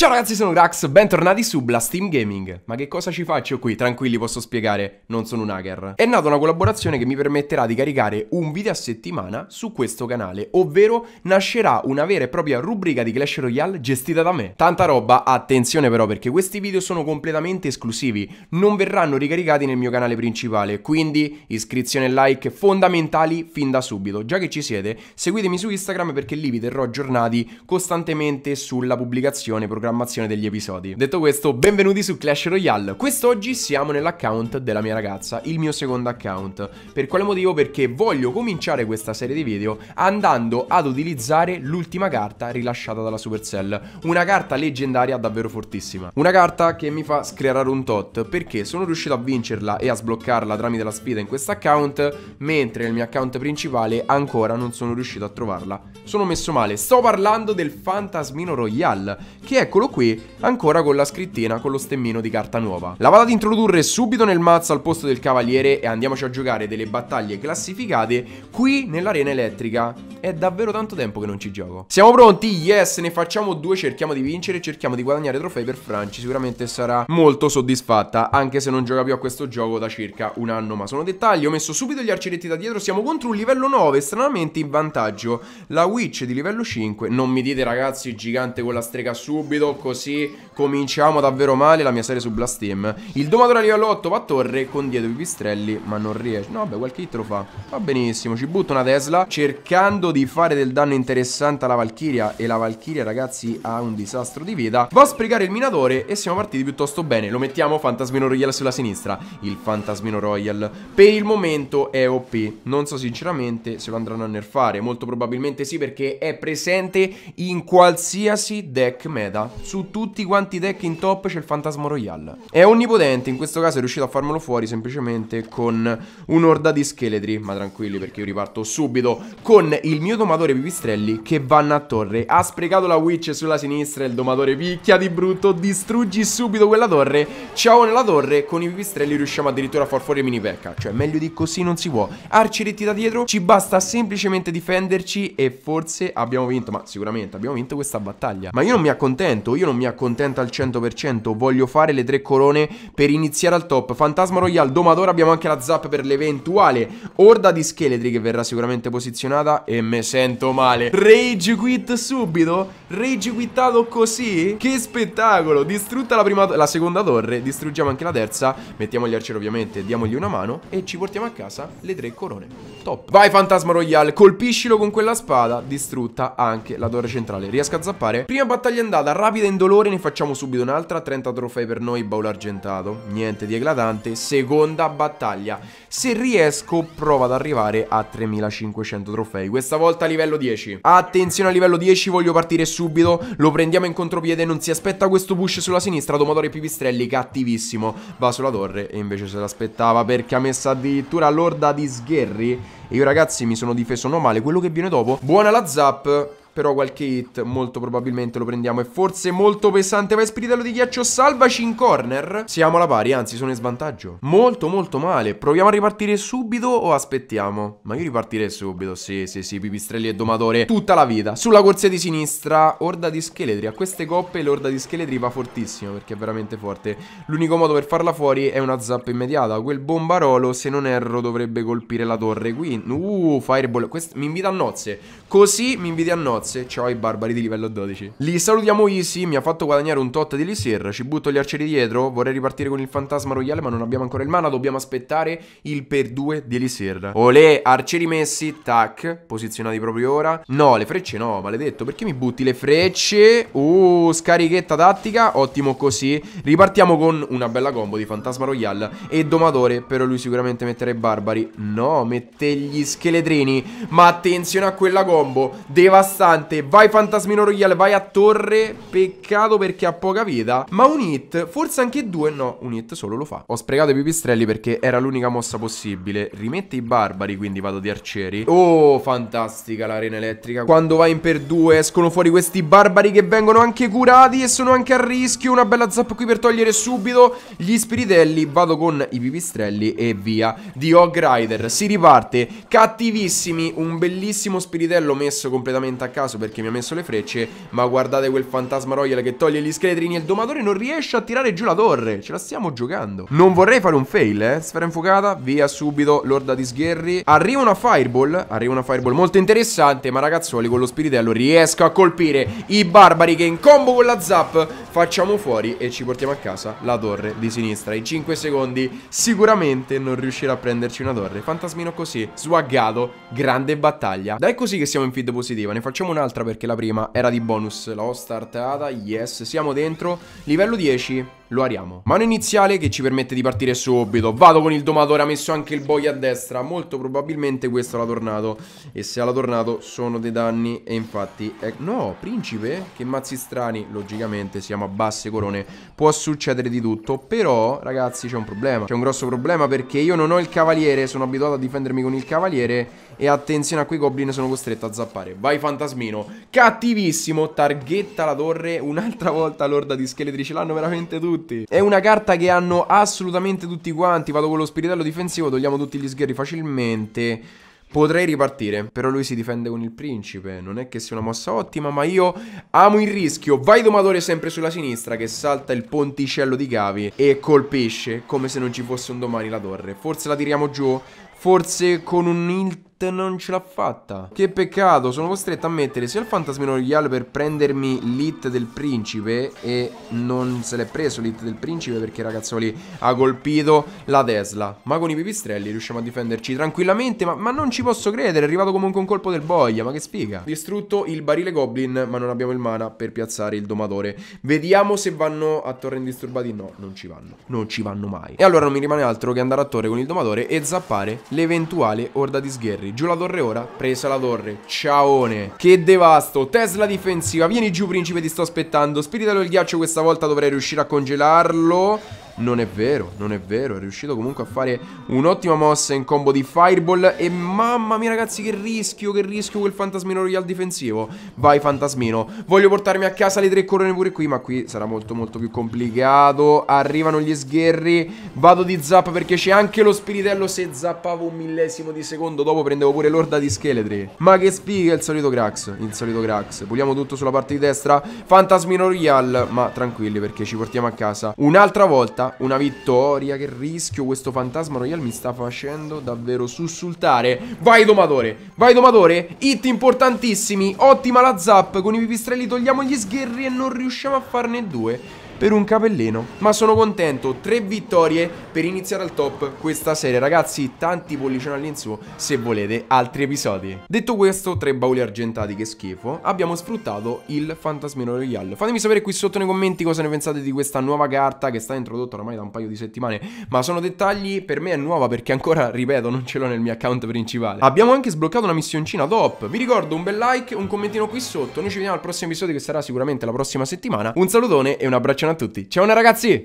Ciao ragazzi, sono Grax, bentornati su Blastim Gaming. Ma che cosa ci faccio qui? Tranquilli, posso spiegare, non sono un hacker. È nata una collaborazione che mi permetterà di caricare un video a settimana su questo canale, ovvero nascerà una vera e propria rubrica di Clash Royale gestita da me. Tanta roba, attenzione però perché questi video sono completamente esclusivi, non verranno ricaricati nel mio canale principale, quindi iscrizione e like fondamentali fin da subito. Già che ci siete, seguitemi su Instagram perché lì vi terrò aggiornati costantemente sulla pubblicazione programmata programmazione degli episodi. Detto questo, benvenuti su Clash Royale. Quest'oggi siamo nell'account della mia ragazza, il mio secondo account. Per quale motivo? Perché voglio cominciare questa serie di video andando ad utilizzare l'ultima carta rilasciata dalla Supercell. Una carta leggendaria davvero fortissima. Una carta che mi fa sclerare un tot, perché sono riuscito a vincerla e a sbloccarla tramite la sfida in questo account, mentre nel mio account principale ancora non sono riuscito a trovarla. Sono messo male. Sto parlando del Fantasmino Royale, che è eccolo qui, ancora con la scrittina con lo stemmino di carta nuova. La vado ad introdurre subito nel mazzo al posto del cavaliere e andiamoci a giocare delle battaglie classificate qui nell'arena elettrica. È davvero tanto tempo che non ci gioco. Siamo pronti? Yes, ne facciamo due, cerchiamo di vincere, cerchiamo di guadagnare trofei per Franci. Sicuramente sarà molto soddisfatta, anche se non gioca più a questo gioco da circa un anno. Ma sono dettagli, ho messo subito gli arciretti da dietro, siamo contro un livello 9, stranamente in vantaggio. La witch di livello 5, non mi dite ragazzi, gigante con la strega subito subito così cominciamo davvero male la mia serie su Blast Team. Il domatore a livello 8 va a torre con dietro i pistrelli ma non riesce No beh, qualche hit lo fa Va benissimo ci butta una Tesla cercando di fare del danno interessante alla Valkyria E la Valkyria ragazzi ha un disastro di vita Va a sprecare il minatore e siamo partiti piuttosto bene Lo mettiamo Fantasmino Royal sulla sinistra Il Fantasmino Royal per il momento è OP Non so sinceramente se lo andranno a nerfare Molto probabilmente sì perché è presente in qualsiasi deck meta su tutti quanti i deck in top c'è il Fantasma Royale. È onnipotente, in questo caso è riuscito a farmelo fuori semplicemente con un'orda di scheletri. Ma tranquilli perché io riparto subito con il mio domatore pipistrelli che vanno a torre. Ha sprecato la witch sulla sinistra, il domatore picchia di brutto, distruggi subito quella torre. Ciao nella torre, con i pipistrelli riusciamo addirittura a far fuori mini pecca. Cioè meglio di così non si può. Arciretti da dietro, ci basta semplicemente difenderci e forse abbiamo vinto. Ma sicuramente abbiamo vinto questa battaglia. Ma io non mi accontento perfetto, io non mi accontento al 100%, voglio fare le tre corone per iniziare al top. Fantasma Royale, Domadora, abbiamo anche la zap per l'eventuale Orda di scheletri che verrà sicuramente posizionata e me sento male. Rage quit subito? Rage quittato così? Che spettacolo! Distrutta la, prima, la seconda torre, distruggiamo anche la terza, mettiamo gli arcieri ovviamente, diamogli una mano e ci portiamo a casa le tre corone. Top. Vai Fantasma Royale, colpiscilo con quella spada, distrutta anche la torre centrale. Riesco a zappare? Prima battaglia andata, rapida rapida e indolore ne facciamo subito un'altra, 30 trofei per noi, baule argentato, niente di eclatante, seconda battaglia. Se riesco provo ad arrivare a 3500 trofei, questa volta a livello 10. Attenzione a livello 10, voglio partire subito, lo prendiamo in contropiede, non si aspetta questo push sulla sinistra, Domodore Pipistrelli cattivissimo, va sulla torre e invece se l'aspettava perché ha messo addirittura l'orda di sgherri. E io ragazzi mi sono difeso non male, quello che viene dopo, buona la zap però qualche hit molto probabilmente lo prendiamo E forse molto pesante Vai spiritello di ghiaccio Salvaci in corner Siamo alla pari Anzi sono in svantaggio Molto molto male Proviamo a ripartire subito O aspettiamo? Ma io ripartirei subito Sì sì sì Pipistrelli e domatore Tutta la vita Sulla corsia di sinistra Orda di scheletri A queste coppe l'orda di scheletri va fortissimo Perché è veramente forte L'unico modo per farla fuori È una zappa immediata Quel bombarolo Se non erro dovrebbe colpire la torre Qui Uh Fireball Quest Mi invita a nozze Così mi invita a nozze forze, ho i barbari di livello 12. Li salutiamo easy, mi ha fatto guadagnare un tot di Lisir, ci butto gli arcieri dietro, vorrei ripartire con il fantasma royale ma non abbiamo ancora il mana, dobbiamo aspettare il per 2 di Lisir. Olè, arcieri messi, tac, posizionati proprio ora. No, le frecce no, maledetto, perché mi butti le frecce? Uh, scarichetta tattica, ottimo così. Ripartiamo con una bella combo di fantasma royale e domatore, però lui sicuramente metterà i barbari. No, mette gli scheletrini, ma attenzione a quella combo, devastante importante Vai Fantasmino Royale, vai a torre Peccato perché ha poca vita Ma un hit, forse anche due No, un hit solo lo fa Ho sprecato i pipistrelli perché era l'unica mossa possibile Rimette i barbari, quindi vado di arcieri Oh, fantastica l'arena elettrica Quando vai in per due escono fuori questi barbari Che vengono anche curati e sono anche a rischio Una bella zappa qui per togliere subito Gli spiritelli, vado con i pipistrelli E via di Hog Rider Si riparte, cattivissimi Un bellissimo spiritello messo completamente a caso perché mi ha messo le frecce Ma guardate quel fantasma royal che toglie gli scheletrini E il domatore non riesce a tirare giù la torre Ce la stiamo giocando Non vorrei fare un fail, eh Sfera infuocata, via subito Lorda di sgherri Arriva una fireball Arriva una fireball molto interessante Ma ragazzuoli con lo spiritello riesco a colpire i barbari Che in combo con la zap facciamo fuori e ci portiamo a casa la torre di sinistra. In 5 secondi sicuramente non riuscirà a prenderci una torre. Fantasmino così, swaggato, grande battaglia. Dai così che siamo in feed positiva, ne facciamo un'altra perché la prima era di bonus. L'ho startata, yes, siamo dentro. Livello 10 lo ariamo. Mano iniziale che ci permette di partire subito. Vado con il domatore, ha messo anche il boia a destra. Molto probabilmente questo l'ha tornato. E se l'ha tornato sono dei danni. E infatti... È... Eh, no, principe, che mazzi strani. Logicamente siamo a basse corone. Può succedere di tutto. Però, ragazzi, c'è un problema. C'è un grosso problema perché io non ho il cavaliere. Sono abituato a difendermi con il cavaliere. E attenzione a quei goblin, sono costretto a zappare. Vai fantasmino. Cattivissimo. Targhetta la torre. Un'altra volta l'orda di scheletri. Ce l'hanno veramente tutti tutti È una carta che hanno assolutamente tutti quanti Vado con lo spiritello difensivo Togliamo tutti gli sgherri facilmente Potrei ripartire, però lui si difende con il principe, non è che sia una mossa ottima, ma io amo il rischio. Vai domatore sempre sulla sinistra che salta il ponticello di cavi e colpisce come se non ci fosse un domani la torre. Forse la tiriamo giù, forse con un il non ce l'ha fatta Che peccato Sono costretto a mettere sia il fantasmino royale per prendermi l'hit del principe E non se l'è preso l'hit del principe perché ragazzoli ha colpito la Tesla Ma con i pipistrelli riusciamo a difenderci tranquillamente ma, ma, non ci posso credere È arrivato comunque un colpo del boia ma che sfiga Distrutto il barile goblin ma non abbiamo il mana per piazzare il domatore Vediamo se vanno a torre indisturbati No non ci vanno Non ci vanno mai E allora non mi rimane altro che andare a torre con il domatore e zappare l'eventuale orda di sgherri centri. Giù la torre ora. Presa la torre. Ciaone. Che devasto. Tesla difensiva. Vieni giù, principe, ti sto aspettando. Spiritalo il ghiaccio questa volta dovrei riuscire a congelarlo. Non è vero, non è vero, è riuscito comunque a fare un'ottima mossa in combo di Fireball e mamma mia ragazzi che rischio, che rischio quel Fantasmino Royal difensivo. Vai Fantasmino, voglio portarmi a casa le tre corone pure qui, ma qui sarà molto molto più complicato. Arrivano gli sgherri, vado di zappa perché c'è anche lo spiritello, se zappavo un millesimo di secondo dopo prendevo pure l'orda di scheletri. Ma che spiga il solito Grax, il solito Grax. Puliamo tutto sulla parte di destra, Fantasmino Royal, ma tranquilli perché ci portiamo a casa un'altra volta una vittoria, che rischio questo fantasma royale mi sta facendo davvero sussultare Vai domatore, vai domatore, hit importantissimi, ottima la zap, con i pipistrelli togliamo gli sgherri e non riusciamo a farne due per un capellino. Ma sono contento, tre vittorie per iniziare al top questa serie. Ragazzi, tanti pollicioni all'insù se volete altri episodi. Detto questo, tre bauli argentati, che schifo. Abbiamo sfruttato il Fantasmino Royale. Fatemi sapere qui sotto nei commenti cosa ne pensate di questa nuova carta che sta introdotta ormai da un paio di settimane. Ma sono dettagli, per me è nuova perché ancora, ripeto, non ce l'ho nel mio account principale. Abbiamo anche sbloccato una missioncina top. Vi ricordo un bel like, un commentino qui sotto. Noi ci vediamo al prossimo episodio che sarà sicuramente la prossima settimana. Un salutone e un abbraccio a tutti. Ciao ragazzi!